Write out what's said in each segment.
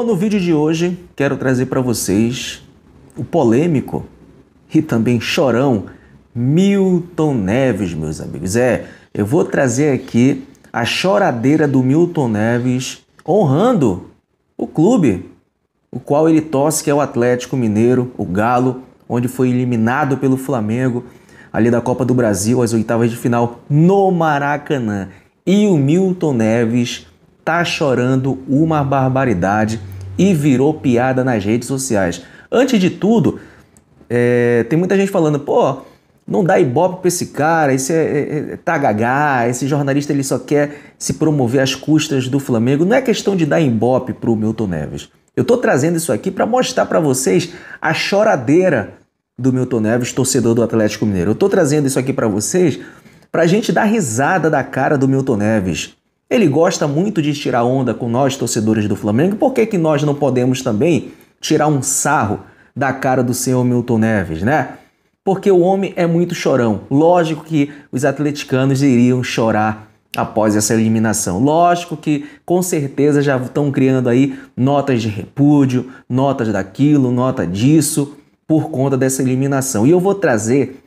Bom, no vídeo de hoje quero trazer para vocês o polêmico e também chorão Milton Neves, meus amigos. É, eu vou trazer aqui a choradeira do Milton Neves honrando o clube, o qual ele torce, que é o Atlético Mineiro, o Galo, onde foi eliminado pelo Flamengo ali da Copa do Brasil, às oitavas de final, no Maracanã. E o Milton Neves tá chorando uma barbaridade e virou piada nas redes sociais. Antes de tudo, é, tem muita gente falando, pô, não dá ibope pra esse cara, esse é, é, é tá esse jornalista ele só quer se promover às custas do Flamengo. Não é questão de dar ibope pro Milton Neves. Eu tô trazendo isso aqui para mostrar para vocês a choradeira do Milton Neves, torcedor do Atlético Mineiro. Eu tô trazendo isso aqui para vocês pra gente dar risada da cara do Milton Neves. Ele gosta muito de tirar onda com nós, torcedores do Flamengo. Por que, que nós não podemos também tirar um sarro da cara do senhor Milton Neves, né? Porque o homem é muito chorão. Lógico que os atleticanos iriam chorar após essa eliminação. Lógico que com certeza já estão criando aí notas de repúdio, notas daquilo, nota disso, por conta dessa eliminação. E eu vou trazer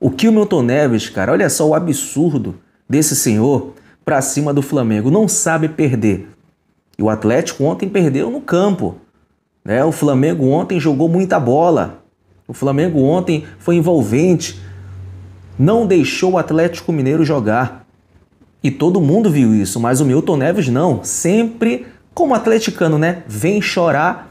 o que o Milton Neves, cara, olha só o absurdo desse senhor para cima do Flamengo, não sabe perder. E o Atlético ontem perdeu no campo. Né? O Flamengo ontem jogou muita bola. O Flamengo ontem foi envolvente. Não deixou o Atlético Mineiro jogar. E todo mundo viu isso, mas o Milton Neves não. Sempre, como atleticano, né? Vem chorar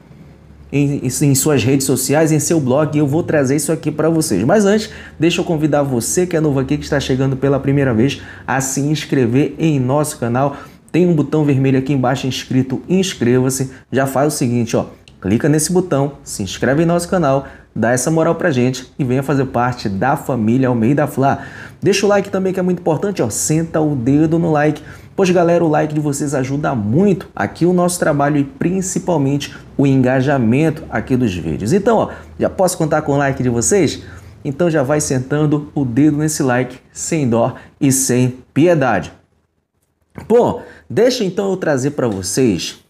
em, em, suas redes sociais, em seu blog, e eu vou trazer isso aqui para vocês. Mas antes, deixa eu convidar você que é novo aqui, que está chegando pela primeira vez, a se inscrever em nosso canal. Tem um botão vermelho aqui embaixo inscrito, inscreva-se. Já faz o seguinte, ó, clica nesse botão, se inscreve em nosso canal dá essa moral pra gente e venha fazer parte da família Almeida Fla. Deixa o like também que é muito importante, ó, senta o dedo no like. Pois galera, o like de vocês ajuda muito aqui o nosso trabalho e principalmente o engajamento aqui dos vídeos. Então, ó, já posso contar com o like de vocês? Então já vai sentando o dedo nesse like sem dó e sem piedade. Bom, deixa então eu trazer para vocês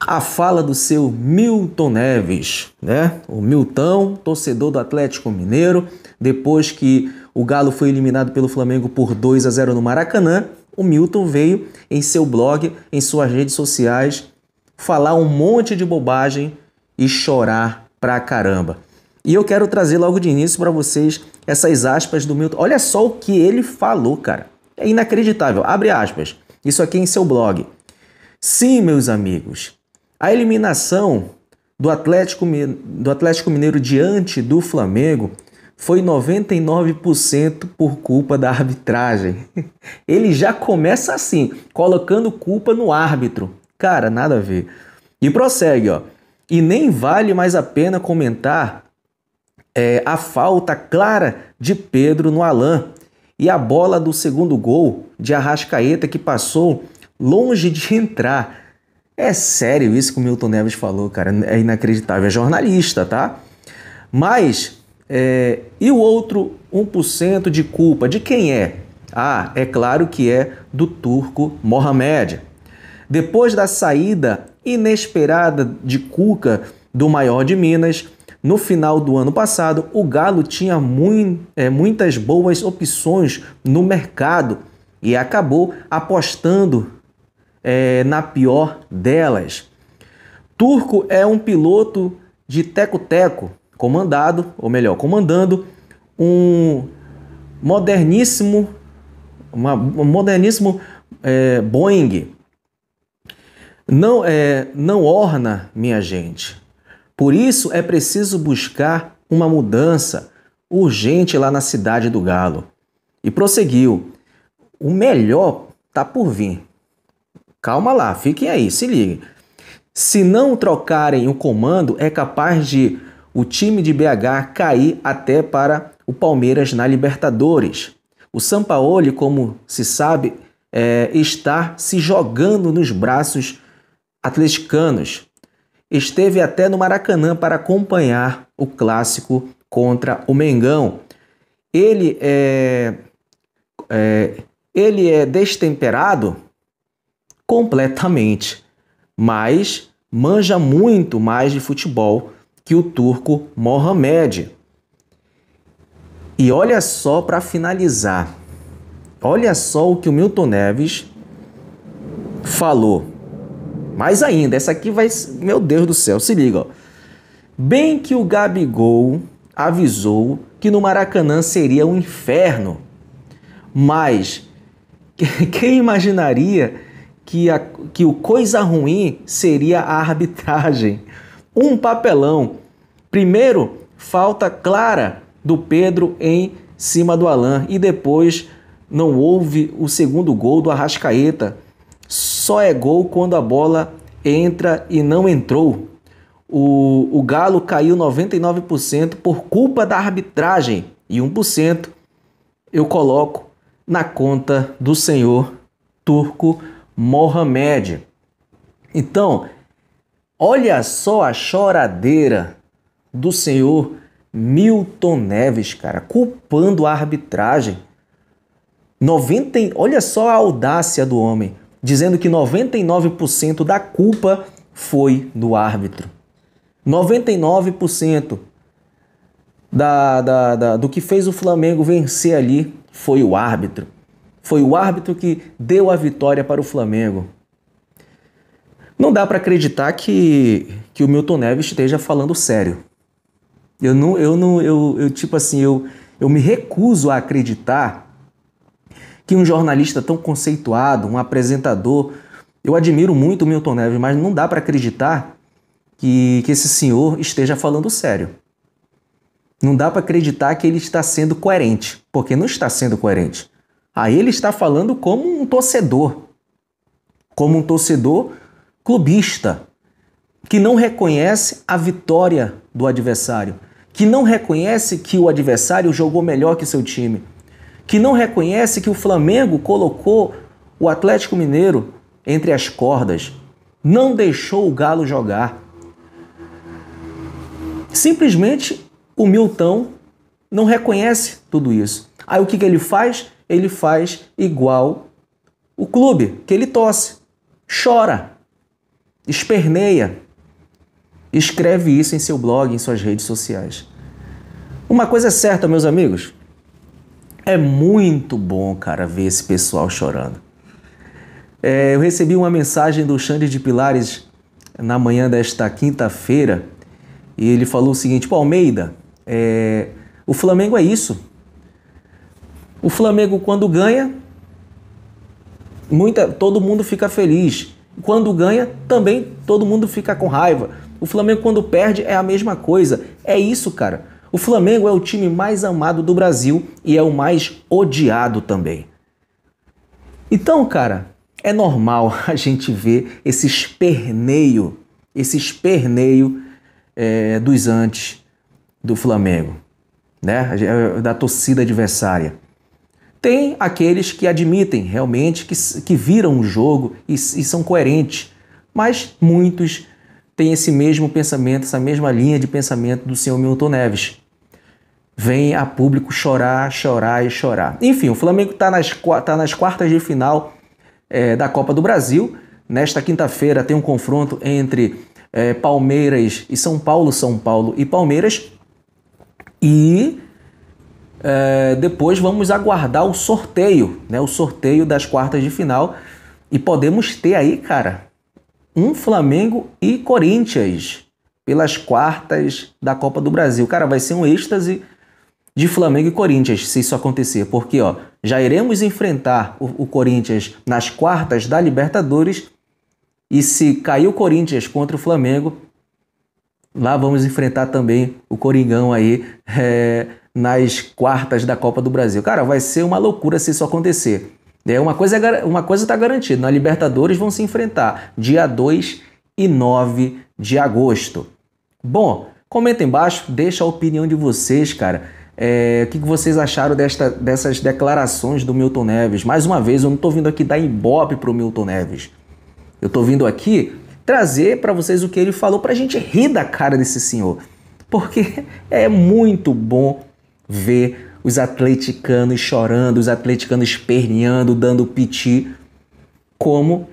a fala do seu Milton Neves, né? O Milton, torcedor do Atlético Mineiro, depois que o Galo foi eliminado pelo Flamengo por 2 a 0 no Maracanã, o Milton veio em seu blog, em suas redes sociais, falar um monte de bobagem e chorar pra caramba. E eu quero trazer logo de início para vocês essas aspas do Milton. Olha só o que ele falou, cara. É inacreditável. Abre aspas. Isso aqui é em seu blog. Sim, meus amigos, a eliminação do Atlético, do Atlético Mineiro diante do Flamengo foi 99% por culpa da arbitragem. Ele já começa assim, colocando culpa no árbitro. Cara, nada a ver. E prossegue, ó. E nem vale mais a pena comentar é, a falta clara de Pedro no Alain e a bola do segundo gol de Arrascaeta que passou longe de entrar. É sério isso que o Milton Neves falou, cara. É inacreditável. É jornalista, tá? Mas, é... e o outro 1% de culpa? De quem é? Ah, é claro que é do turco Mohamed. Depois da saída inesperada de Cuca do maior de Minas, no final do ano passado, o Galo tinha muito, é, muitas boas opções no mercado e acabou apostando é, na pior delas. Turco é um piloto de teco-teco, comandado, ou melhor, comandando um moderníssimo, uma, um moderníssimo é, Boeing. Não, é, não orna, minha gente. Por isso é preciso buscar uma mudança urgente lá na cidade do Galo. E prosseguiu: o melhor tá por vir. Calma lá, fiquem aí, se liguem. Se não trocarem o comando, é capaz de o time de BH cair até para o Palmeiras na Libertadores. O Sampaoli, como se sabe, é, está se jogando nos braços atleticanos. Esteve até no Maracanã para acompanhar o clássico contra o Mengão. Ele é, é ele é destemperado, completamente, mas manja muito mais de futebol que o turco Mohamed. E olha só para finalizar. Olha só o que o Milton Neves falou. Mais ainda, essa aqui vai, meu Deus do céu, se liga, ó. Bem que o Gabigol avisou que no Maracanã seria um inferno. Mas quem imaginaria que, a, que o coisa ruim seria a arbitragem. Um papelão. Primeiro, falta clara do Pedro em cima do Alain e depois não houve o segundo gol do Arrascaeta. Só é gol quando a bola entra e não entrou. O, o Galo caiu 99% por culpa da arbitragem e 1% eu coloco na conta do senhor Turco Mohamed. Então, olha só a choradeira do senhor Milton Neves, cara, culpando a arbitragem. 90, olha só a audácia do homem, dizendo que 99% da culpa foi do árbitro. 99% da, da, da, do que fez o Flamengo vencer ali foi o árbitro foi o árbitro que deu a vitória para o Flamengo. Não dá para acreditar que, que o Milton Neves esteja falando sério. Eu não, eu não, eu, eu tipo assim, eu, eu me recuso a acreditar que um jornalista tão conceituado, um apresentador, eu admiro muito o Milton Neves, mas não dá para acreditar que, que esse senhor esteja falando sério. Não dá para acreditar que ele está sendo coerente, porque não está sendo coerente. Aí ele está falando como um torcedor, como um torcedor clubista, que não reconhece a vitória do adversário, que não reconhece que o adversário jogou melhor que seu time, que não reconhece que o Flamengo colocou o Atlético Mineiro entre as cordas, não deixou o Galo jogar. Simplesmente o Milton não reconhece tudo isso. Aí o que, que ele faz? ele faz igual o clube, que ele tosse, chora, esperneia. Escreve isso em seu blog, em suas redes sociais. Uma coisa é certa, meus amigos. É muito bom, cara, ver esse pessoal chorando. É, eu recebi uma mensagem do Xande de Pilares na manhã desta quinta-feira e ele falou o seguinte: Pô, Almeida, é, o Flamengo é isso. O Flamengo, quando ganha, muita, todo mundo fica feliz. Quando ganha, também todo mundo fica com raiva. O Flamengo, quando perde, é a mesma coisa. É isso, cara. O Flamengo é o time mais amado do Brasil e é o mais odiado também. Então, cara, é normal a gente ver esse esperneio, esse esperneio é, dos antes do Flamengo, né? Da torcida adversária. Tem aqueles que admitem realmente que, que viram o jogo e, e são coerentes, mas muitos têm esse mesmo pensamento, essa mesma linha de pensamento do senhor Milton Neves. Vem a público chorar, chorar e chorar. Enfim, o Flamengo está nas, tá nas quartas de final é, da Copa do Brasil. Nesta quinta-feira tem um confronto entre é, Palmeiras e São Paulo, São Paulo e Palmeiras. E é, depois vamos aguardar o sorteio, né? O sorteio das quartas de final. E podemos ter aí, cara, um Flamengo e Corinthians pelas quartas da Copa do Brasil. Cara, vai ser um êxtase de Flamengo e Corinthians se isso acontecer, porque ó, já iremos enfrentar o, o Corinthians nas quartas da Libertadores e se cair o Corinthians contra o Flamengo, lá vamos enfrentar também o Coringão aí. É nas quartas da Copa do Brasil. Cara, vai ser uma loucura se isso acontecer. É, uma coisa é, uma coisa está garantida, na Libertadores vão se enfrentar dia 2 e 9 de agosto. Bom, comenta embaixo, deixa a opinião de vocês, cara. É, o que, vocês acharam desta, dessas declarações do Milton Neves? Mais uma vez, eu não estou vindo aqui dar imbope para o Milton Neves. Eu estou vindo aqui trazer para vocês o que ele falou para a gente rir da cara desse senhor. Porque é muito bom ver os atleticanos chorando, os atleticanos esperneando, dando piti, como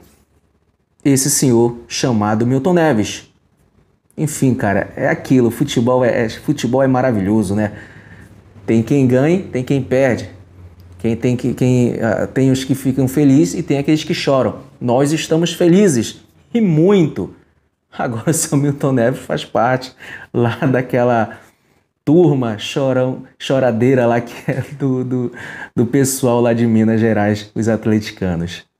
esse senhor chamado Milton Neves. Enfim, cara, é aquilo. Futebol é, é futebol é maravilhoso, né? Tem quem ganha, tem quem perde. Quem tem, que, quem, uh, tem os que ficam felizes e tem aqueles que choram. Nós estamos felizes e muito. Agora o seu Milton Neves faz parte lá daquela turma chorão, choradeira lá que é do, do, do pessoal lá de Minas Gerais, os atleticanos.